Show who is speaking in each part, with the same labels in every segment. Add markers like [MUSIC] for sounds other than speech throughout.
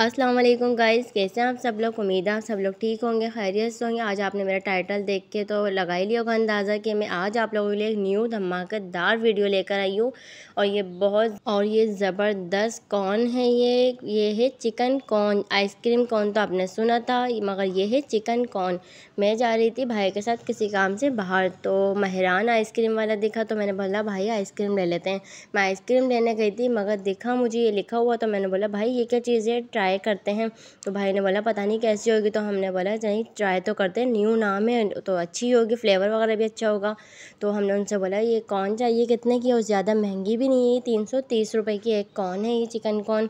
Speaker 1: अस्सलाम वालेकुम गाइस कैसे हैं आप सब लोग उम्मीद है आप सब लोग ठीक होंगे खैरियत से होंगे आज आपने मेरा टाइटल देख के तो लगा ही लिया होगा अंदाज़ा कि मैं आज आप लोगों के लिए एक न्यू धमाकेदार वीडियो लेकर आई हूँ और ये बहुत और ये ज़बरदस्त कॉर्न है ये ये है चिकन कॉर्न आइसक्रीम कॉर्न तो आपने सुना था मगर ये है चिकन कॉर्न मैं जा रही थी भाई के साथ किसी काम से बाहर तो महरान आइसक्रीम वाला दिखा तो मैंने बोला भाई आइसक्रीम ले लेते हैं मैं आइसक्रीम लेने गई थी मगर दिखा मुझे ये लिखा हुआ तो मैंने बोला भाई ये क्या चीज़ है ट्राई करते हैं तो भाई ने बोला पता नहीं कैसी होगी तो हमने बोला नहीं ट्राई तो करते हैं न्यू नाम है तो अच्छी होगी फ्लेवर वगैरह भी अच्छा होगा तो हमने उनसे बोला ये कौन चाहिए कितने की और ज़्यादा महंगी भी नहीं है तीन सौ तीस रुपये की एक कौन है ये चिकन कौन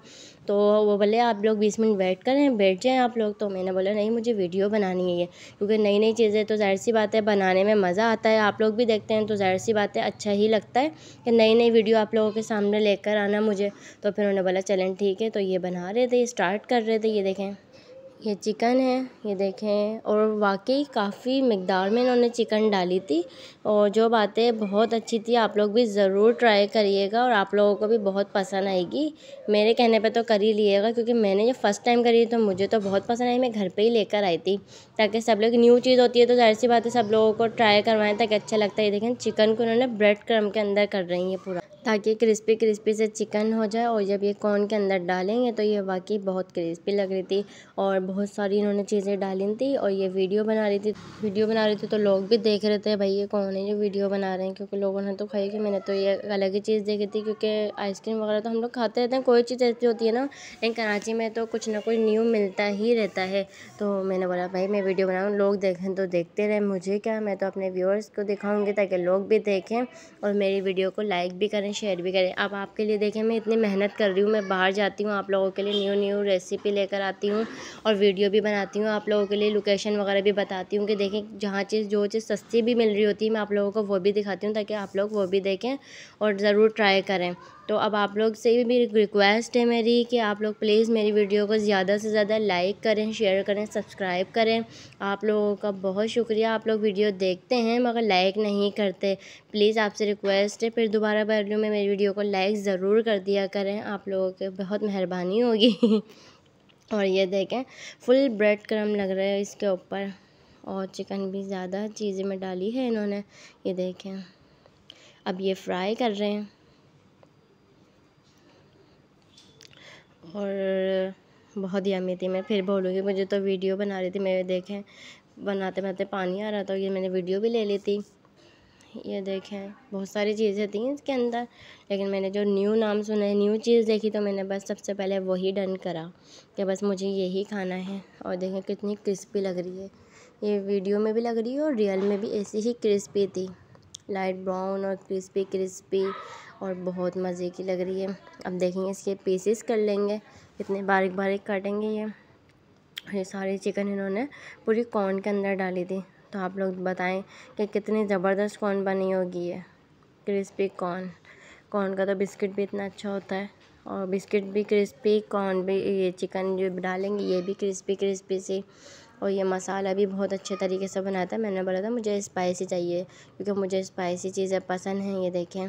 Speaker 1: तो वो बोले आप लोग बीस मिनट वेट करें बैठ जाएँ आप लोग तो मैंने बोला नहीं मुझे वीडियो बनानी है ये क्योंकि नई नई चीज़ें तो ज़ाहिर सी बात है बनाने में मज़ा आता है आप लोग भी देखते हैं तो ज़ाहिर सी बात है अच्छा ही लगता है कि नई नई वीडियो आप लोगों के सामने लेकर आना मुझे तो फिर उन्होंने बोला चलें ठीक है तो ये बना रहे थे स्टार्ट स्टार्ट कर रहे थे ये देखें ये चिकन है ये देखें और वाकई काफ़ी मकदार में इन्होंने चिकन डाली थी और जो बातें बहुत अच्छी थी आप लोग भी ज़रूर ट्राई करिएगा और आप लोगों को भी बहुत पसंद आएगी मेरे कहने पे तो कर ही लिएगा क्योंकि मैंने जब फर्स्ट टाइम करी तो मुझे तो बहुत पसंद आई मैं घर पे ही लेकर आई थी ताकि सब लोग न्यू चीज़ होती है तो जाहिर सी बात सब लोगों को ट्राई करवाएँ ताकि अच्छा लगता है ये देखें चिकन को उन्होंने ब्रेड क्रम के अंदर कर रही है पूरा ताकि क्रिस्पी क्रिस्पी से चिकन हो जाए और जब ये कॉर्न के अंदर डालेंगे तो ये वाकई बहुत क्रिस्पी लग रही थी और बहुत सारी इन्होंने चीज़ें डाली थी और ये वीडियो बना रही थी वीडियो बना रही थी तो लोग भी देख रहे थे भाई ये कौन है जो वीडियो बना रहे हैं क्योंकि लोगों ने तो खाई कि मैंने तो ये अलग ही चीज़ देखी थी क्योंकि आइसक्रीम वगैरह तो हम लोग खाते रहते हैं कोई चीज़ ऐसी होती है ना लेकिन कराची में तो कुछ ना कुछ न्यू मिलता ही रहता है तो मैंने बोला भाई मैं वीडियो बनाऊँ लोग देखें तो देखते रहें मुझे क्या मैं तो अपने व्यूअर्स को दिखाऊँगी ताकि लोग भी देखें और मेरी वीडियो को लाइक भी करें करें शेयर भी करें अब आपके लिए देखें मैं इतनी मेहनत कर रही हूँ मैं बाहर जाती हूँ आप लोगों के लिए न्यू न्यू रेसिपी लेकर आती हूँ और वीडियो भी बनाती हूँ आप लोगों के लिए लोकेशन वगैरह भी बताती हूँ कि देखें जहाँ चीज़ जो चीज़ सस्ती भी मिल रही होती है मैं आप लोगों को वो भी दिखाती हूँ ताकि आप लोग वो भी देखें और ज़रूर ट्राई करें तो अब आप लोग से भी रिक्वेस्ट है मेरी कि आप लोग प्लीज़ मेरी वीडियो को ज़्यादा से ज़्यादा लाइक करें शेयर करें सब्सक्राइब करें आप लोगों का बहुत शुक्रिया आप लोग वीडियो देखते हैं मगर लाइक नहीं करते प्लीज़ आपसे रिक्वेस्ट है फिर दोबारा लूँ में मेरी वीडियो को लाइक ज़रूर कर दिया करें आप लोगों की बहुत मेहरबानी होगी [LAUGHS] और ये देखें फुल ब्रेड क्रम लग रहा है इसके ऊपर और चिकन भी ज़्यादा चीज़ें में डाली है इन्होंने ये देखें अब ये फ्राई कर रहे हैं और बहुत यमी थी मैं फिर बोलूँगी मुझे तो वीडियो बना रही थी मेरे देखें बनाते बनाते पानी आ रहा था ये मैंने वीडियो भी ले ली थी ये देखें बहुत सारी चीज़ें थी इसके अंदर लेकिन मैंने जो न्यू नाम सुने न्यू चीज़ देखी तो मैंने बस सबसे पहले वही डन करा कि बस मुझे यही खाना है और देखें कितनी क्रिस्पी लग रही है ये वीडियो में भी लग रही है और रियल में भी ऐसी ही क्रिस्पी थी लाइट ब्राउन और क्रिस्पी क्रिस्पी और बहुत मज़े की लग रही है अब देखेंगे इसके पीसेस कर लेंगे इतने बारीक बारीक काटेंगे ये ये सारी चिकन इन्होंने पूरी कॉर्न के अंदर डाली थी तो आप लोग बताएं कि कितनी ज़बरदस्त कॉर्न बनी होगी ये क्रिस्पी कॉर्न कॉर्न का तो बिस्किट भी इतना अच्छा होता है और बिस्किट भी क्रिस्पी कॉर्न भी ये चिकन जो डालेंगे ये भी क्रिस्पी क्रिस्पी सी और ये मसाला भी बहुत अच्छे तरीके से बनाया था मैंने बोला था मुझे स्पाइसी चाहिए क्योंकि मुझे स्पाइसी चीज़ें पसंद हैं ये देखें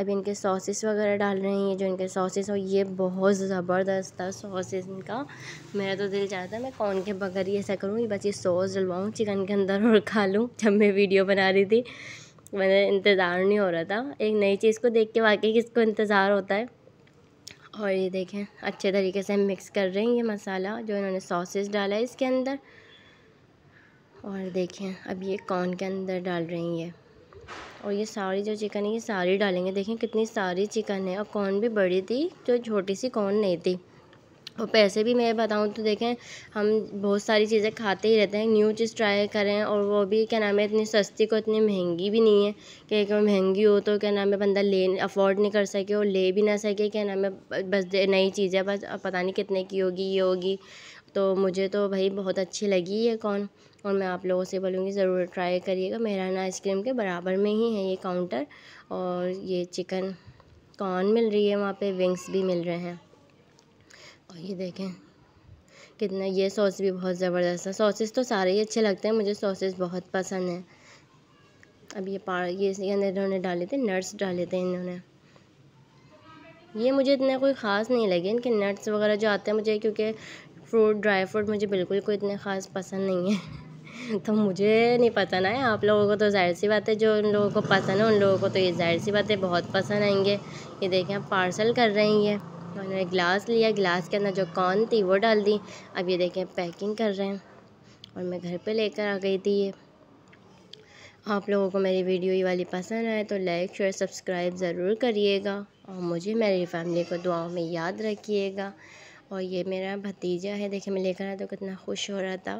Speaker 1: अब इनके सॉसेस वगैरह डाल रहे हैं ये जो इनके सॉसेस और ये बहुत ज़बरदस्त था सॉसेस इनका मेरा तो दिल चाहता है मैं कौन के बगैर ये ऐसा करूँ बस ये सॉस डलवाऊँ चिकन के अंदर और खा लूँ जब मैं वीडियो बना रही थी मैंने इंतज़ार नहीं हो रहा था एक नई चीज़ को देख के वाकई किसको इंतज़ार होता है और ये देखें अच्छे तरीके से हम मिक्स कर रहे हैं ये मसाला जो इन्होंने सॉसेस डाला है इसके अंदर और देखें अब ये कॉर्न के अंदर डाल रही हैं और ये सारी जो चिकन है ये सारी डालेंगे देखें कितनी सारी चिकन है और कॉर्न भी बड़ी थी जो छोटी सी कॉर्न नहीं थी और पैसे भी मैं बताऊँ तो देखें हम बहुत सारी चीज़ें खाते ही रहते हैं न्यू चीज़ ट्राई करें और वो भी क्या नाम है इतनी सस्ती को इतनी महंगी भी नहीं है कि महंगी हो तो क्या नाम है बंदा ले अफोर्ड नहीं कर सके और ले भी ना सके क्या नाम है बस नई चीज़ें बस पता नहीं कितने की होगी ये होगी तो मुझे तो भाई बहुत अच्छी लगी ये कौन और मैं आप लोगों से बोलूँगी ज़रूर ट्राई करिएगा मेहराना आइसक्रीम के बराबर में ही है ये काउंटर और ये चिकन कॉर्न मिल रही है वहाँ पे विंग्स भी मिल रहे हैं और ये देखें कितना ये सॉस भी बहुत ज़बरदस्त है सॉसेस तो सारे ही अच्छे लगते हैं मुझे सॉसेस बहुत पसंद हैं अब ये पा ये इसके अंदर इन्होंने डाले थे नट्स डाले थे इन्होंने ये मुझे इतना कोई ख़ास नहीं लगे इनके नट्स वगैरह जो आते हैं मुझे क्योंकि फ्रूट ड्राई फ्रूट मुझे बिल्कुल कोई इतने ख़ास पसंद नहीं है [LAUGHS] तो मुझे नहीं पता ना है आप लोगों को तो जाहिर सी बात है जो उन लोगों को पसंद है उन लोगों को तो ये जाहिर सी बात है बहुत पसंद आएंगे ये देखें आप पार्सल कर रहे हैं ये उन्होंने ग्लास लिया ग्लास के अंदर जो कॉर्न थी वो डाल दी अब ये देखें पैकिंग कर रहे हैं और मैं घर पे लेकर आ गई थी ये आप लोगों को मेरी वीडियो ये वाली पसंद आए तो लाइक शेयर सब्सक्राइब ज़रूर करिएगा और मुझे मेरी फैमिली को दुआओं में याद रखिएगा और ये मेरा भतीजा है देखिए मैं लेकर आया तो कितना खुश हो रहा था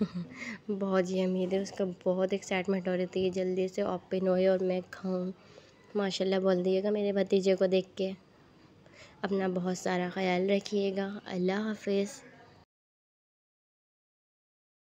Speaker 1: [LAUGHS] बहुत ही उम्मीद है उसका बहुत एक्साइटमेंट हो रही थी ये जल्दी से ओपन हो और मैं खाऊँ माशाल्लाह बोल दिएगा मेरे भतीजे को देख के अपना बहुत सारा ख्याल रखिएगा अल्लाह हाफिज़